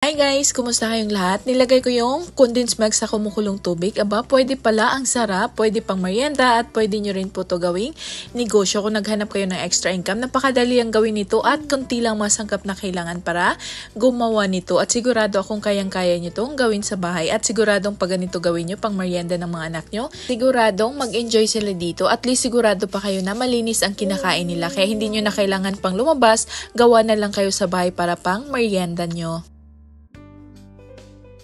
Hi guys! Kumusta kayong lahat? Nilagay ko yung condensed milk sa kumukulong tubig. Aba, pwede pala. Ang sarap. Pwede pang merienda at pwede nyo rin po to gawing negosyo kung naghanap kayo ng extra income. Napakadali ang gawin nito at konti lang masangkap na kailangan para gumawa nito. At sigurado akong kayang-kaya nyo itong gawin sa bahay. At siguradong pag ganito gawin nyo pang merienda ng mga anak nyo, siguradong mag-enjoy sila dito. At least sigurado pa kayo na malinis ang kinakain nila. Kaya hindi nyo na kailangan pang lumabas, gawa na lang kayo sa bahay para pang merienda nyo.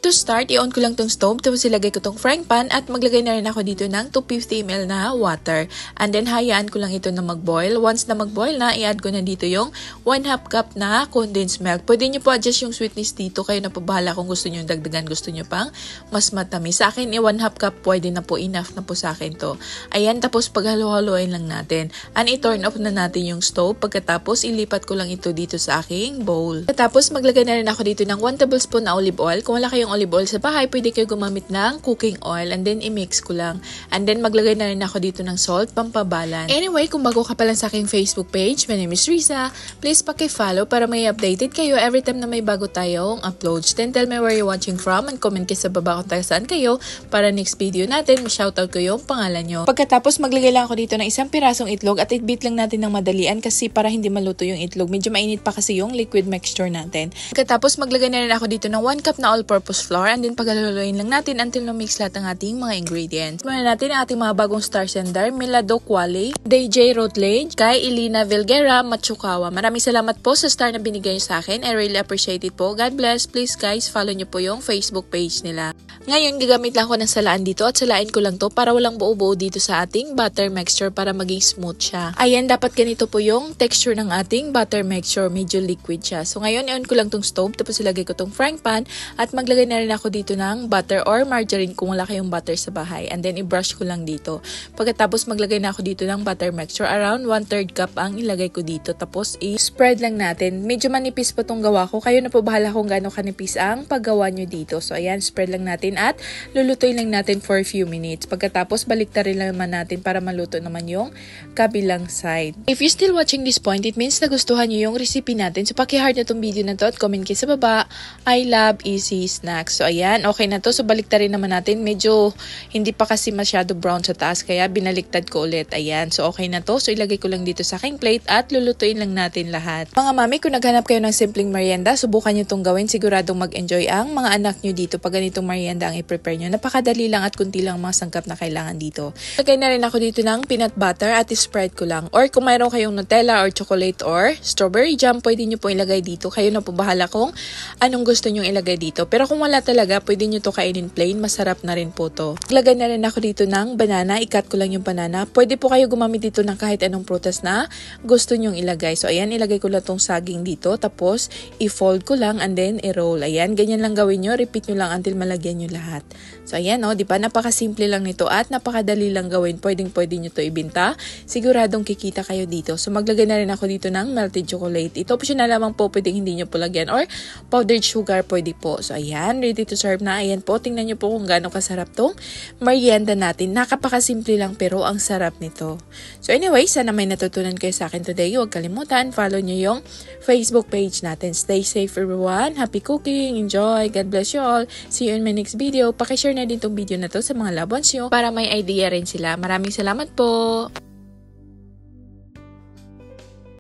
To start, i-on ko lang tong stove tapos ilagay ko tong frying pan at maglagay na rin ako dito ng 250 ml na water. And then hayaan ko lang ito na magboil. Once na magboil na, i-add ko na dito yung 1 half cup na condensed milk. Pwede nyo po adjust yung sweetness dito. Kayo na pabahala kung gusto nyo dagdagan, gusto nyo pang mas matamis. Sa akin, i 1 half cup pwede na po enough na po sa akin to. Ayan, tapos paghalo-haloin lang natin. And i-turn off na natin yung stove. Pagkatapos, ilipat ko lang ito dito sa aking bowl. Tapos maglagay na rin ako dito ng 1 tablespoon na olive oil. Kung wala kayong olive oil sa bahay, pwede kayo gumamit ng cooking oil and then i-mix ko lang. And then maglagay na rin ako dito ng salt, pampabalan. Anyway, kung bago ka pa lang sa aking Facebook page, my name is Risa. Please paki-follow para may updated kayo every time na may bago tayong uploads. Then tell me where you're watching from and comment kayo sa baba kung tayo saan kayo para next video natin, shoutout ko yung pangalan nyo. Pagkatapos maglagay lang ako dito ng isang pirasong itlog at itbit lang natin ng madalian kasi para hindi maluto yung itlog. Medyo mainit pa kasi yung liquid mixture natin. Pagkatapos maglagay na rin ako dito ng 1 cup na all-purpose flour and then pagaluluin lang natin until na-mix lahat ng ating mga ingredients. Muna natin ang ating mga bagong star sender, Milado Quale, DJ Rotlage, kay Elena Vilguera Machukawa. Maraming salamat po sa star na binigay niyo sa akin. I really appreciate it po. God bless. Please guys, follow niyo po yung Facebook page nila. Ngayon, gagamit lang ako ng salaan dito at salain ko lang to para walang buo-buo dito sa ating butter mixture para maging smooth siya. Ayan, dapat ganito po yung texture ng ating butter mixture. Medyo liquid siya. So ngayon, iyon ko lang tong stove tapos ilagay ko tong frying pan at maglagay na rin ako dito ng butter or margarine kung wala kayong butter sa bahay. And then, i-brush ko lang dito. Pagkatapos, maglagay na ako dito ng butter mixture. Around 1 third cup ang ilagay ko dito. Tapos, i-spread lang natin. Medyo manipis pa tong gawa ko. Kayo na po bahala kung gaano kanipis ang paggawa nyo dito. So ayan, spread lang natin at lulutuin lang natin for a few minutes. Pagkatapos, baliktarin lang naman natin para maluto naman yung kabilang side. If you're still watching this point, it means nagustuhan nyo yung recipe natin. So, paki-heart na tong video na to at comment kayo sa baba. I love easy snacks. So, ayan, okay na to. So, baliktarin naman natin. Medyo hindi pa kasi masyado brown sa taas, kaya binaliktad ko ulit. Ayan, so okay na to. So, ilagay ko lang dito sa aking plate at lulutuin lang natin lahat. Mga mami, kung naghanap kayo ng simpleng merienda, subukan nyo tong gawin. Siguradong mag-enjoy ang mga anak nyo dito pag ganitong merienda maganda ang i-prepare nyo. Napakadali lang at kunti lang mga sangkap na kailangan dito. Lagay na rin ako dito ng peanut butter at spread ko lang. Or kung mayroon kayong Nutella or chocolate or strawberry jam, pwede nyo po ilagay dito. Kayo na po bahala kung anong gusto nyo ilagay dito. Pero kung wala talaga, pwede nyo to kainin plain. Masarap na rin po to. Lagay na rin ako dito ng banana. Ikat ko lang yung banana. Pwede po kayo gumamit dito ng kahit anong prutas na gusto nyong ilagay. So ayan, ilagay ko lang tong saging dito. Tapos, i-fold ko lang and then i-roll. Ayan, ganyan lang gawin nyo. Repeat nyo lang until malagyan nyo lahat. So ayan o, oh, di ba? Napakasimple lang nito at napakadali lang gawin. Pwedeng pwede nyo to ibinta. Siguradong kikita kayo dito. So maglagay na rin ako dito ng melted chocolate. Ito na lamang po pwedeng hindi nyo po lagyan or powdered sugar pwede po. So ayan, ready to serve na. Ayan po, tingnan nyo po kung gaano kasarap tong merienda natin. Nakapakasimple lang pero ang sarap nito. So anyway, sana may natutunan kayo sa akin today. Huwag kalimutan, follow nyo yung Facebook page natin. Stay safe everyone. Happy cooking. Enjoy. God bless you all. See you in my next video video, pakishare na din itong video na to sa mga labons nyo para may idea rin sila. Maraming salamat po!